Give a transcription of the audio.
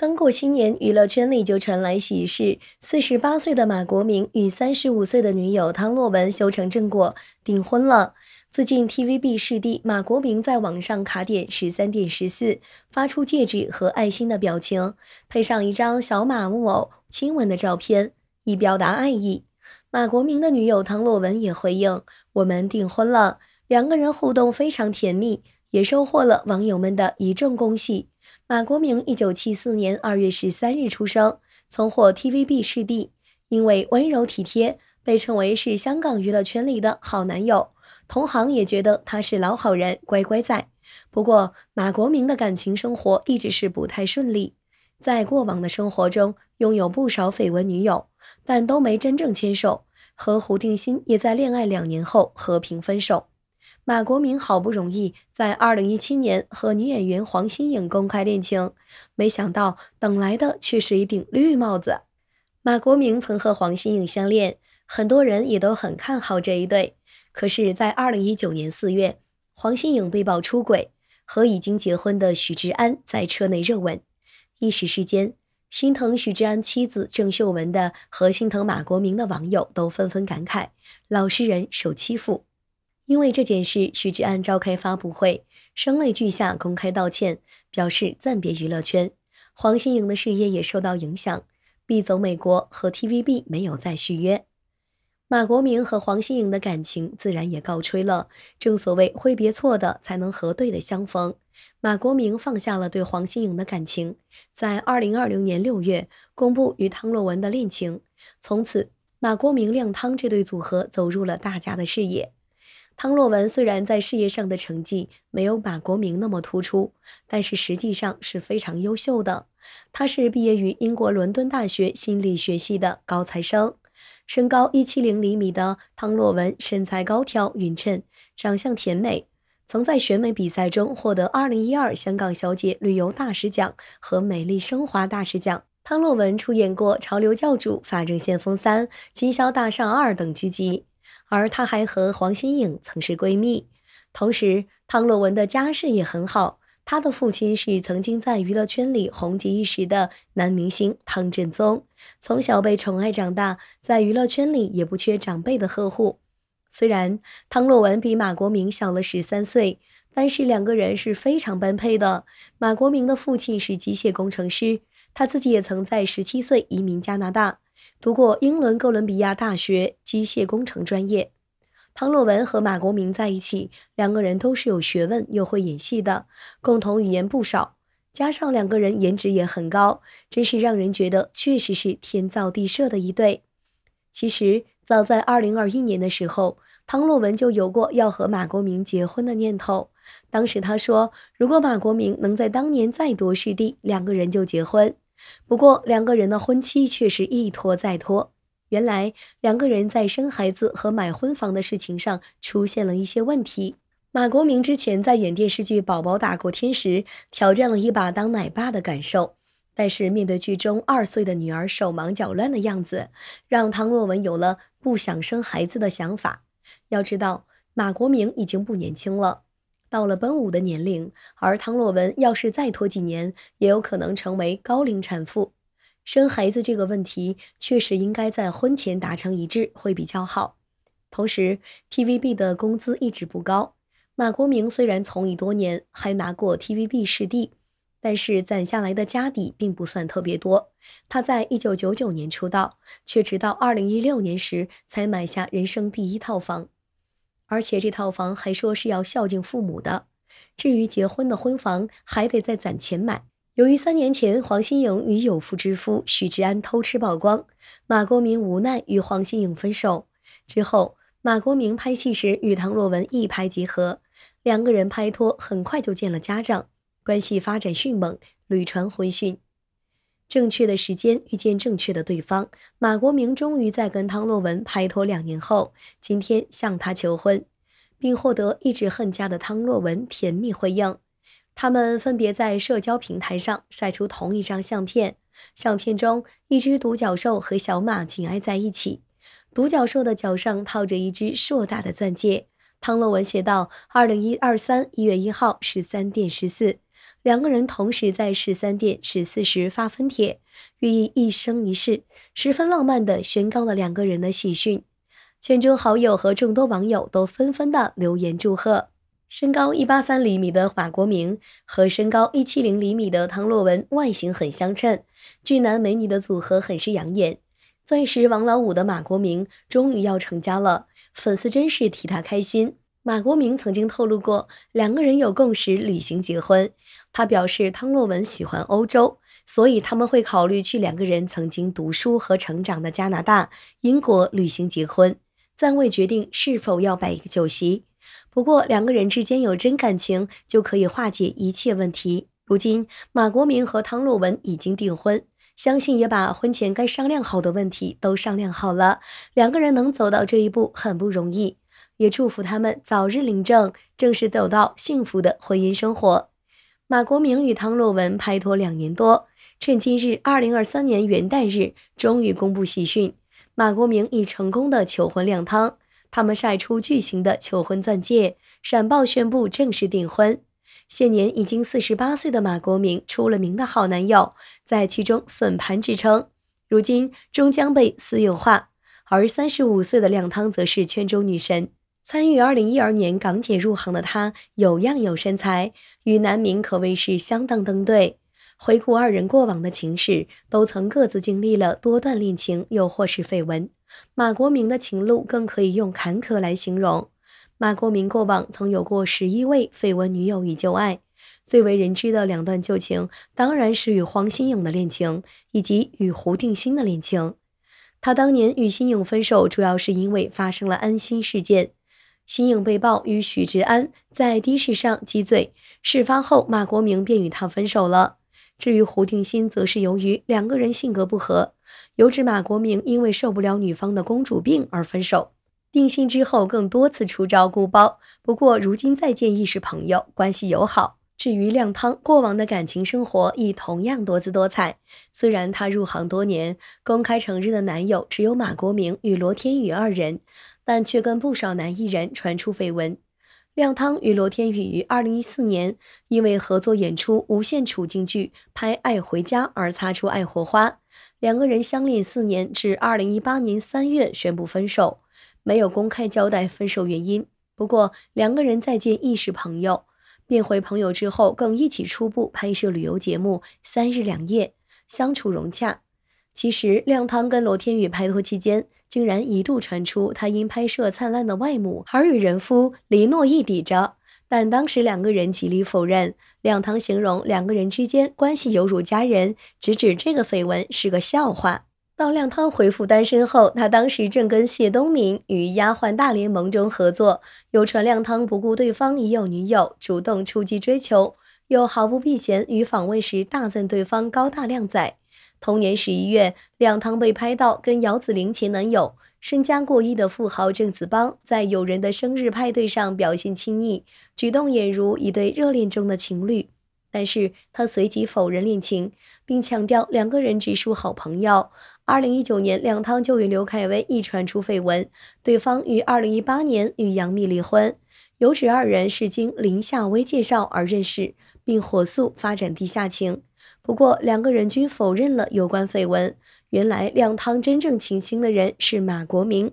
刚过新年，娱乐圈里就传来喜事：四十八岁的马国明与三十五岁的女友汤洛雯修成正果，订婚了。最近 TVB 视帝马国明在网上卡点十三点十四，发出戒指和爱心的表情，配上一张小马木偶亲吻的照片，以表达爱意。马国明的女友汤洛雯也回应：“我们订婚了，两个人互动非常甜蜜，也收获了网友们的一阵恭喜。”马国明一九七四年二月十三日出生，曾获 TVB 视帝，因为温柔体贴，被称为是香港娱乐圈里的好男友。同行也觉得他是老好人、乖乖在。不过，马国明的感情生活一直是不太顺利，在过往的生活中拥有不少绯闻女友，但都没真正牵手。和胡定欣也在恋爱两年后和平分手。马国明好不容易在二零一七年和女演员黄心颖公开恋情，没想到等来的却是一顶绿帽子。马国明曾和黄心颖相恋，很多人也都很看好这一对。可是，在二零一九年四月，黄心颖被曝出轨，和已经结婚的许志安在车内热吻。一时之间，心疼许志安妻子郑秀文的和心疼马国明的网友都纷纷感慨：老实人受欺负。因为这件事，徐志安召开发布会，声泪俱下公开道歉，表示暂别娱乐圈。黄心颖的事业也受到影响，必走美国和 TVB 没有再续约。马国明和黄心颖的感情自然也告吹了。正所谓挥别错的，才能和对的相逢。马国明放下了对黄心颖的感情，在二零二零年六月公布与汤洛雯的恋情，从此马国明亮汤这对组合走入了大家的视野。汤洛文虽然在事业上的成绩没有马国明那么突出，但是实际上是非常优秀的。他是毕业于英国伦敦大学心理学系的高材生，身高一七零厘米的汤洛文身材高挑匀称，长相甜美，曾在选美比赛中获得二零一二香港小姐旅游大使奖和美丽升华大使奖。汤洛文出演过《潮流教主》《法证先锋三》《金宵大厦二》等剧集。而她还和黄心颖曾是闺蜜，同时汤洛雯的家世也很好，她的父亲是曾经在娱乐圈里红极一时的男明星汤镇宗，从小被宠爱长大，在娱乐圈里也不缺长辈的呵护。虽然汤洛雯比马国明小了十三岁，但是两个人是非常般配的。马国明的父亲是机械工程师，他自己也曾在十七岁移民加拿大。读过英伦哥伦比亚大学机械工程专业，汤洛文和马国明在一起，两个人都是有学问又会演戏的，共同语言不少，加上两个人颜值也很高，真是让人觉得确实是天造地设的一对。其实早在2021年的时候，汤洛文就有过要和马国明结婚的念头，当时他说，如果马国明能在当年再夺视帝，两个人就结婚。不过，两个人的婚期却是一拖再拖。原来，两个人在生孩子和买婚房的事情上出现了一些问题。马国明之前在演电视剧《宝宝大过天》时，挑战了一把当奶爸的感受。但是，面对剧中二岁的女儿手忙脚乱的样子，让汤洛文有了不想生孩子的想法。要知道，马国明已经不年轻了。到了奔五的年龄，而汤洛雯要是再拖几年，也有可能成为高龄产妇。生孩子这个问题确实应该在婚前达成一致，会比较好。同时，TVB 的工资一直不高。马国明虽然从艺多年，还拿过 TVB 视帝，但是攒下来的家底并不算特别多。他在一九九九年出道，却直到二零一六年时才买下人生第一套房。而且这套房还说是要孝敬父母的，至于结婚的婚房还得再攒钱买。由于三年前黄心颖与有妇之夫许志安偷吃曝光，马国明无奈与黄心颖分手。之后，马国明拍戏时与唐若文一拍即合，两个人拍拖很快就见了家长，关系发展迅猛，屡传婚讯。正确的时间遇见正确的对方，马国明终于在跟汤洛文拍拖两年后，今天向她求婚，并获得一直恨嫁的汤洛文甜蜜回应。他们分别在社交平台上晒出同一张相片，相片中一只独角兽和小马紧挨在一起，独角兽的脚上套着一只硕大的钻戒。汤洛文写道：“二零一二三一月一号十三点十四。”两个人同时在十三点十四时发分帖，寓意一生一世，十分浪漫的宣告了两个人的喜讯。圈中好友和众多网友都纷纷的留言祝贺。身高一八三厘米的马国明和身高一七零厘米的汤洛雯外形很相称，俊男美女的组合很是养眼。钻石王老五的马国明终于要成家了，粉丝真是替他开心。马国明曾经透露过，两个人有共识旅行结婚。他表示，汤洛文喜欢欧洲，所以他们会考虑去两个人曾经读书和成长的加拿大、英国旅行结婚。暂未决定是否要摆一个酒席。不过，两个人之间有真感情，就可以化解一切问题。如今，马国明和汤洛文已经订婚，相信也把婚前该商量好的问题都商量好了。两个人能走到这一步，很不容易。也祝福他们早日领证，正式走到幸福的婚姻生活。马国明与汤洛雯拍拖两年多，趁今日二零二三年元旦日，终于公布喜讯：马国明已成功的求婚亮汤。他们晒出巨型的求婚钻戒，闪爆宣布正式订婚。现年已经四十八岁的马国明，出了名的好男友，在剧中损盘之称，如今终将被私有化。而三十五岁的靓汤则是圈中女神。参与二零一二年港姐入行的她，有样有身材，与南明可谓是相当登对。回顾二人过往的情史，都曾各自经历了多段恋情，又或是绯闻。马国明的情路更可以用坎坷来形容。马国明过往曾有过十一位绯闻女友与旧爱，最为人知的两段旧情，当然是与黄心颖的恋情，以及与胡定欣的恋情。他当年与新颖分手，主要是因为发生了安心事件，新颖被曝与许志安在的士上激醉，事发后马国明便与他分手了。至于胡定欣，则是由于两个人性格不合，由之马国明因为受不了女方的公主病而分手。定欣之后更多次出招孤包，不过如今再见亦是朋友，关系友好。至于亮汤，过往的感情生活亦同样多姿多彩。虽然她入行多年，公开承认的男友只有马国明与罗天宇二人，但却跟不少男艺人传出绯闻。亮汤与罗天宇于2014年因为合作演出无限处境剧《拍爱回家》而擦出爱火花，两个人相恋四年，至2018年3月宣布分手，没有公开交代分手原因。不过，两个人再见亦是朋友。变回朋友之后，更一起出步拍摄旅游节目，三日两夜相处融洽。其实亮汤跟罗天宇拍拖期间，竟然一度传出他因拍摄《灿烂的外母》而与人夫李诺一抵着，但当时两个人极力否认。亮汤形容两个人之间关系犹如家人，直指这个绯闻是个笑话。到亮汤回复单身后，他当时正跟谢东闵与丫鬟大联盟中合作。有传亮汤不顾对方已有女友，主动出击追求，又毫不避嫌，与访问时大赞对方高大靓仔。同年十一月，亮汤被拍到跟姚子玲前男友、身家过亿的富豪郑子邦在友人的生日派对上表现亲昵，举动俨如一对热恋中的情侣。但是他随即否认恋情，并强调两个人只属好朋友。二零一九年，两汤就与刘恺威一传出绯闻，对方于二零一八年与杨幂离婚，有指二人是经林夏薇介绍而认识，并火速发展地下情。不过，两个人均否认了有关绯闻。原来，梁汤真正情心的人是马国明。